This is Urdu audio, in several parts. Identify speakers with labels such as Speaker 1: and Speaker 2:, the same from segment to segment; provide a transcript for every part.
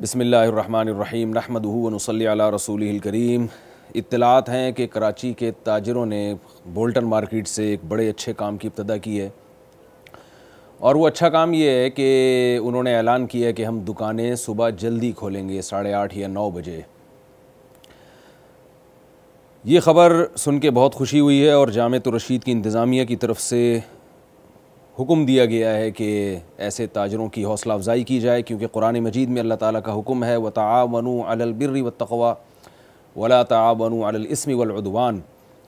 Speaker 1: بسم اللہ الرحمن الرحیم نحمد ونصلی علی رسول الکریم اطلاعات ہیں کہ کراچی کے تاجروں نے بولٹن مارکیٹ سے ایک بڑے اچھے کام کی ابتدا کی ہے اور وہ اچھا کام یہ ہے کہ انہوں نے اعلان کیا ہے کہ ہم دکانیں صبح جلدی کھولیں گے ساڑھے آٹھ یا نو بجے یہ خبر سن کے بہت خوشی ہوئی ہے اور جامعت رشید کی انتظامیہ کی طرف سے حکم دیا گیا ہے کہ ایسے تاجروں کی حوصلہ افزائی کی جائے کیونکہ قرآن مجید میں اللہ تعالیٰ کا حکم ہے و تعا ون البر وطخوا ولا تعا علی الاسم والعدوان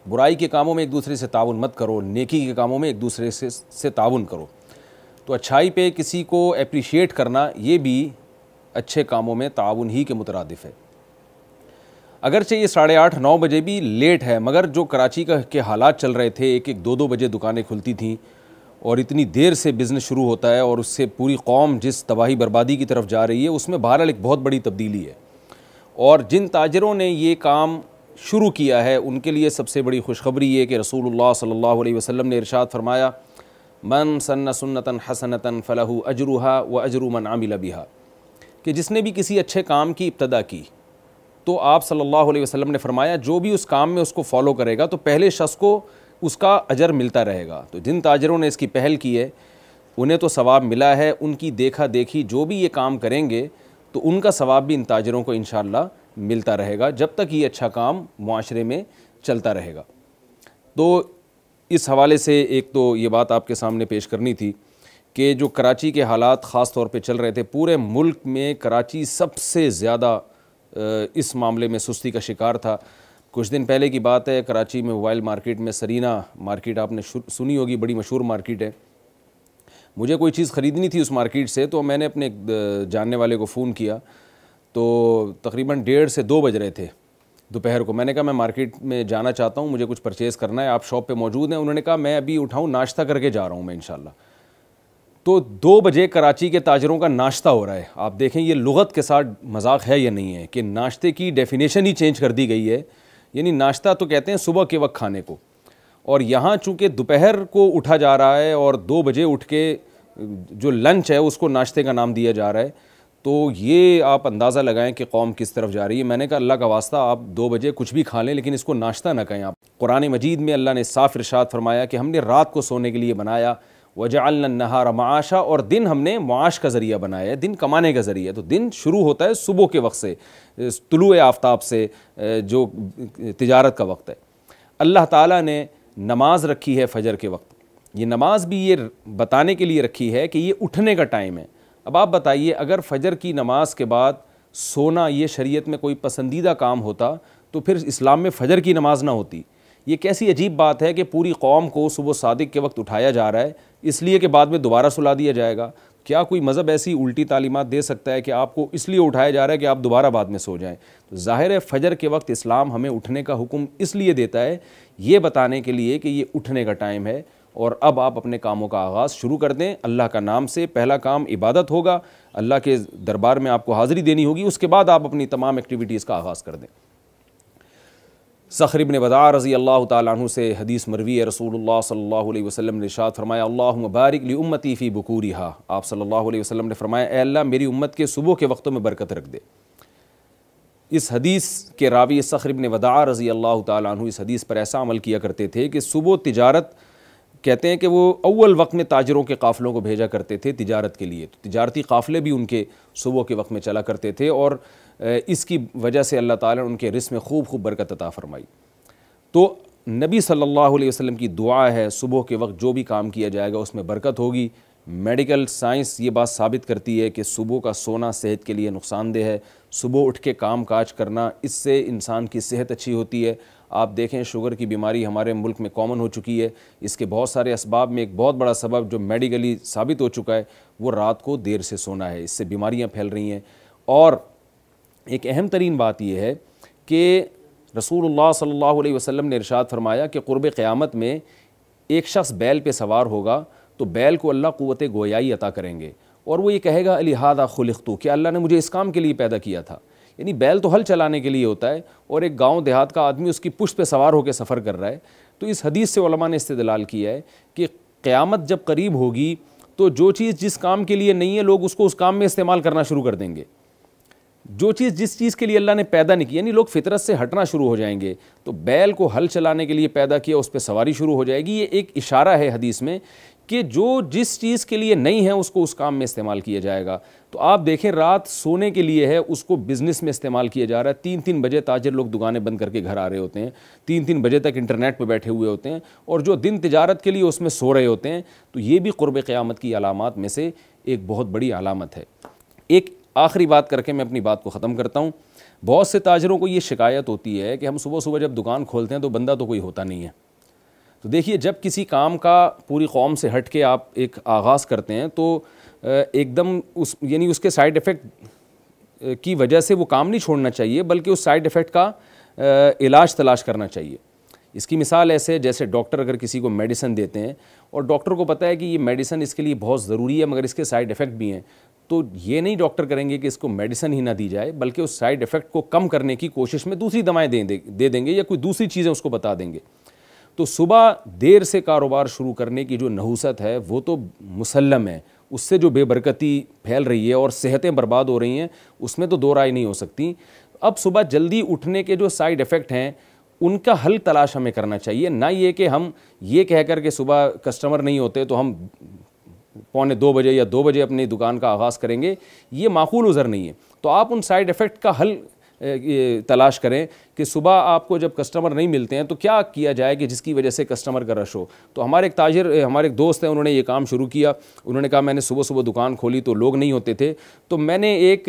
Speaker 1: برائی کے کاموں میں ایک دوسرے سے تعاون مت کرو نیکی کے کاموں میں ایک دوسرے سے سے تعاون کرو تو اچھائی پہ کسی کو اپریشیٹ کرنا یہ بھی اچھے کاموں میں تعاون ہی کے مترادف ہے اگرچہ یہ ساڑھے آٹھ نو بجے بھی لیٹ ہے مگر جو کراچی کا کے حالات چل رہے تھے ایک ایک دو دو بجے دکانیں کھلتی تھیں اور اتنی دیر سے بزنس شروع ہوتا ہے اور اس سے پوری قوم جس تباہی بربادی کی طرف جا رہی ہے اس میں بہرحال ایک بہت بڑی تبدیلی ہے اور جن تاجروں نے یہ کام شروع کیا ہے ان کے لیے سب سے بڑی خوشخبری یہ کہ رسول اللہ صلی اللہ علیہ وسلم نے ارشاد فرمایا من سن سنتاً حسنتاً فلاح اجروحا و من عامل بہا کہ جس نے بھی کسی اچھے کام کی ابتدا کی تو آپ صلی اللہ علیہ وسلم نے فرمایا جو بھی اس کام میں اس کو فالو کرے گا تو پہلے شخص کو اس کا اجر ملتا رہے گا تو جن تاجروں نے اس کی پہل کی ہے انہیں تو ثواب ملا ہے ان کی دیکھا دیکھی جو بھی یہ کام کریں گے تو ان کا ثواب بھی ان تاجروں کو انشاءاللہ ملتا رہے گا جب تک یہ اچھا کام معاشرے میں چلتا رہے گا تو اس حوالے سے ایک تو یہ بات آپ کے سامنے پیش کرنی تھی کہ جو کراچی کے حالات خاص طور پہ چل رہے تھے پورے ملک میں کراچی سب سے زیادہ اس معاملے میں سستی کا شکار تھا کچھ دن پہلے کی بات ہے کراچی میں موبائل مارکیٹ میں سرینا مارکیٹ آپ نے سنی ہوگی بڑی مشہور مارکیٹ ہے مجھے کوئی چیز خریدنی تھی اس مارکیٹ سے تو میں نے اپنے جاننے والے کو فون کیا تو تقریباً ڈیڑھ سے دو بج رہے تھے دوپہر کو میں نے کہا میں مارکیٹ میں جانا چاہتا ہوں مجھے کچھ پرچیز کرنا ہے آپ شاپ پہ موجود ہیں انہوں نے کہا میں ابھی اٹھاؤں ناشتہ کر کے جا رہا ہوں میں انشاءاللہ تو دو بجے کراچی کے تاجروں کا ناشتہ ہو رہا ہے آپ دیکھیں یہ لغت کے ساتھ مذاق ہے یا نہیں ہے کہ ناشتے کی ڈیفینیشن ہی چینج کر دی گئی ہے یعنی ناشتہ تو کہتے ہیں صبح کے وقت کھانے کو اور یہاں چونکہ دوپہر کو اٹھا جا رہا ہے اور دو بجے اٹھ کے جو لنچ ہے اس کو ناشتے کا نام دیا جا رہا ہے تو یہ آپ اندازہ لگائیں کہ قوم کس طرف جا رہی ہے میں نے کہا اللہ کا واسطہ آپ دو بجے کچھ بھی کھا لیں لیکن اس کو ناشتہ نہ کہیں آپ قرآن مجید میں اللہ نے صاف ارشاد فرمایا کہ ہم نے رات کو سونے کے لیے بنایا النہار معاشا اور دن ہم نے معاش کا ذریعہ بنایا ہے دن کمانے کا ذریعہ تو دن شروع ہوتا ہے صبح کے وقت سے طلوع آفتاب سے جو تجارت کا وقت ہے اللہ تعالیٰ نے نماز رکھی ہے فجر کے وقت یہ نماز بھی یہ بتانے کے لیے رکھی ہے کہ یہ اٹھنے کا ٹائم ہے اب آپ بتائیے اگر فجر کی نماز کے بعد سونا یہ شریعت میں کوئی پسندیدہ کام ہوتا تو پھر اسلام میں فجر کی نماز نہ ہوتی یہ کیسی عجیب بات ہے کہ پوری قوم کو صبح صادق کے وقت اٹھایا جا رہا ہے اس لیے کہ بعد میں دوبارہ سلا دیا جائے گا کیا کوئی مذہب ایسی الٹی تعلیمات دے سکتا ہے کہ آپ کو اس لیے اٹھایا جا رہا ہے کہ آپ دوبارہ بعد میں سو جائیں ظاہر ہے فجر کے وقت اسلام ہمیں اٹھنے کا حکم اس لیے دیتا ہے یہ بتانے کے لیے کہ یہ اٹھنے کا ٹائم ہے اور اب آپ اپنے کاموں کا آغاز شروع کر دیں اللہ کا نام سے پہلا کام عبادت ہوگا اللہ کے دربار میں آپ کو حاضری دینی ہوگی اس کے بعد آپ اپنی تمام ایکٹیویٹیز کا آغاز کر دیں سخر ابن ودا رضی اللہ تعالیٰ عنہ سے حدیث مروی رسول اللہ صلی اللہ علیہ وسلم نے ارشاد فرمایا اللہ لی امتی فی بکوریہا آپ صلی اللہ علیہ وسلم نے فرمایا اے اللہ میری امت کے صبح کے وقتوں میں برکت رکھ دے اس حدیث کے راوی سخر ابن ودا رضی اللہ تعالیٰ عنہ اس حدیث پر ایسا عمل کیا کرتے تھے کہ صبح تجارت کہتے ہیں کہ وہ اول وقت میں تاجروں کے قافلوں کو بھیجا کرتے تھے تجارت کے لیے تجارتی قافلے بھی ان کے صبح کے وقت میں چلا کرتے تھے اور اس کی وجہ سے اللہ تعالیٰ نے ان کے رسم میں خوب خوب برکت عطا فرمائی تو نبی صلی اللہ علیہ وسلم کی دعا ہے صبح کے وقت جو بھی کام کیا جائے گا اس میں برکت ہوگی میڈیکل سائنس یہ بات ثابت کرتی ہے کہ صبح کا سونا صحت کے لیے نقصان دہ ہے صبح اٹھ کے کام کاج کرنا اس سے انسان کی صحت اچھی ہوتی ہے آپ دیکھیں شوگر کی بیماری ہمارے ملک میں کامن ہو چکی ہے اس کے بہت سارے اسباب میں ایک بہت بڑا سبب جو میڈیکلی ثابت ہو چکا ہے وہ رات کو دیر سے سونا ہے اس سے بیماریاں پھیل رہی ہیں اور ایک اہم ترین بات یہ ہے کہ رسول اللہ صلی اللہ علیہ وسلم نے ارشاد فرمایا کہ قرب قیامت میں ایک شخص بیل پہ سوار ہوگا تو بیل کو اللہ قوت گویائی عطا کریں گے اور وہ یہ کہے گا الہذا خلقتو کہ اللہ نے مجھے اس کام کے لیے پیدا کیا تھا یعنی بیل تو حل چلانے کے لیے ہوتا ہے اور ایک گاؤں دیہات کا آدمی اس کی پشت پہ سوار ہو کے سفر کر رہا ہے تو اس حدیث سے علماء نے استدلال کیا ہے کہ قیامت جب قریب ہوگی تو جو چیز جس کام کے لیے نہیں ہے لوگ اس کو اس کام میں استعمال کرنا شروع کر دیں گے جو چیز جس چیز کے لیے اللہ نے پیدا نہیں کی یعنی لوگ فطرت سے ہٹنا شروع ہو جائیں گے تو بیل کو حل چلانے کے لیے پیدا کیا اس پہ سواری شروع ہو جائے گی یہ ایک اشارہ ہے حدیث میں کہ جو جس چیز کے لیے نہیں ہے اس کو اس کام میں استعمال کیا جائے گا تو آپ دیکھیں رات سونے کے لیے ہے اس کو بزنس میں استعمال کیا جا رہا ہے تین تین بجے تاجر لوگ دکانیں بند کر کے گھر آ رہے ہوتے ہیں تین تین بجے تک انٹرنیٹ پہ بیٹھے ہوئے ہوتے ہیں اور جو دن تجارت کے لیے اس میں سو رہے ہوتے ہیں تو یہ بھی قرب قیامت کی علامات میں سے ایک بہت بڑی علامت ہے ایک آخری بات کر کے میں اپنی بات کو ختم کرتا ہوں بہت سے تاجروں کو یہ شکایت ہوتی ہے کہ ہم صبح صبح جب دکان کھولتے ہیں تو بندہ تو کوئی ہوتا نہیں ہے تو دیکھیے جب کسی کام کا پوری قوم سے ہٹ کے آپ ایک آغاز کرتے ہیں تو ایک دم اس یعنی اس کے سائیڈ افیکٹ کی وجہ سے وہ کام نہیں چھوڑنا چاہیے بلکہ اس سائیڈ افیکٹ کا علاج تلاش کرنا چاہیے اس کی مثال ایسے جیسے ڈاکٹر اگر کسی کو میڈیسن دیتے ہیں اور ڈاکٹر کو پتہ ہے کہ یہ میڈیسن اس کے لیے بہت ضروری ہے مگر اس کے سائیڈ افیکٹ بھی ہیں تو یہ نہیں ڈاکٹر کریں گے کہ اس کو میڈیسن ہی نہ دی جائے بلکہ اس سائیڈ ایفیکٹ کو کم کرنے کی کوشش میں دوسری دوائیں دے دیں گے یا کوئی دوسری چیزیں اس کو بتا دیں گے تو صبح دیر سے کاروبار شروع کرنے کی جو نحوست ہے وہ تو مسلم ہے اس سے جو بے برکتی پھیل رہی ہے اور صحتیں برباد ہو رہی ہیں اس میں تو دو رائے نہیں ہو سکتی اب صبح جلدی اٹھنے کے جو سائیڈ ایفیکٹ ہیں ان کا حل تلاش ہمیں کرنا چاہیے نہ یہ کہ ہم یہ کہہ کر کہ صبح کسٹمر نہیں ہوتے تو ہم پونے دو بجے یا دو بجے اپنی دکان کا آغاز کریں گے یہ معقول عذر نہیں ہے تو آپ ان سائڈ افیکٹ کا حل تلاش کریں کہ صبح آپ کو جب کسٹمر نہیں ملتے ہیں تو کیا کیا جائے کہ جس کی وجہ سے کسٹمر کا رش ہو تو ہمارے ایک تاجر ہمارے ایک دوست ہیں انہوں نے یہ کام شروع کیا انہوں نے کہا میں نے صبح صبح دکان کھولی تو لوگ نہیں ہوتے تھے تو میں نے ایک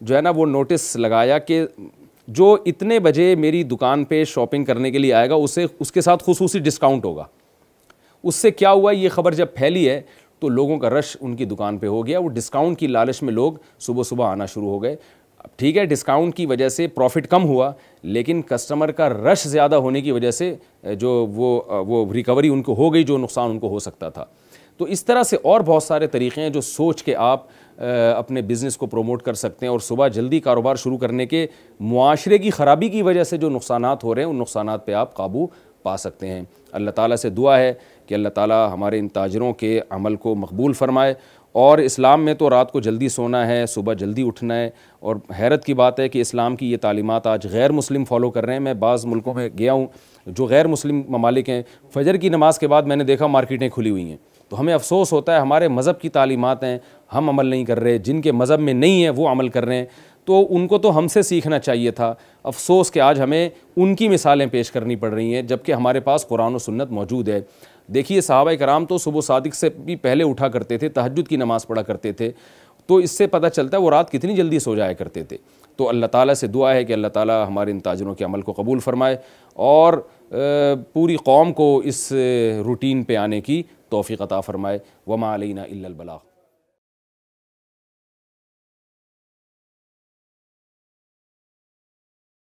Speaker 1: جو ہے نا وہ نوٹس لگایا کہ جو اتنے بجے میری دکان پہ شاپنگ کرنے کے لیے آئے گا اسے اس کے ساتھ خصوصی ڈسکاؤنٹ ہوگا اس سے کیا ہوا یہ خبر جب پھیلی ہے تو لوگوں کا رش ان کی دکان پہ ہو گیا وہ ڈسکاؤنٹ کی لالش میں لوگ صبح صبح آنا شروع ہو گئے ٹھیک ہے ڈسکاؤنٹ کی وجہ سے پروفٹ کم ہوا لیکن کسٹمر کا رش زیادہ ہونے کی وجہ سے جو وہ ریکوری ان کو ہو گئی جو نقصان ان کو ہو سکتا تھا تو اس طرح سے اور بہت سارے طریقے ہیں جو سوچ کے آپ اپنے بزنس کو پروموٹ کر سکتے ہیں اور صبح جلدی کاروبار شروع کرنے کے معاشرے کی خرابی کی وجہ سے جو نقصانات ہو رہے ہیں ان نقصانات پہ آپ قابو پا سکتے ہیں اللہ تعالیٰ سے دعا ہے کہ اللہ تعالیٰ ہمارے ان تاجروں کے عمل کو مقبول فرمائے اور اسلام میں تو رات کو جلدی سونا ہے صبح جلدی اٹھنا ہے اور حیرت کی بات ہے کہ اسلام کی یہ تعلیمات آج غیر مسلم فالو کر رہے ہیں میں بعض ملکوں میں گیا ہوں جو غیر مسلم ممالک ہیں فجر کی نماز کے بعد میں نے دیکھا مارکیٹیں کھلی ہوئی ہیں تو ہمیں افسوس ہوتا ہے ہمارے مذہب کی تعلیمات ہیں ہم عمل نہیں کر رہے جن کے مذہب میں نہیں ہیں وہ عمل کر رہے ہیں تو ان کو تو ہم سے سیکھنا چاہیے تھا افسوس کہ آج ہمیں ان کی مثالیں پیش کرنی پڑ رہی ہیں جبکہ ہمارے پاس قرآن و سنت موجود ہے دیکھیے صحابہ کرام تو صبح و صادق سے بھی پہلے اٹھا کرتے تھے تہجد کی نماز پڑھا کرتے تھے تو اس سے پتہ چلتا ہے وہ رات کتنی جلدی سو جایا کرتے تھے تو اللہ تعالیٰ سے دعا ہے کہ اللہ تعالیٰ ہمارے ان تاجروں کے عمل کو قبول فرمائے اور پوری قوم کو اس روٹین پہ آنے کی توفیق عطا فرمائے وما علینا اللہ البلاغ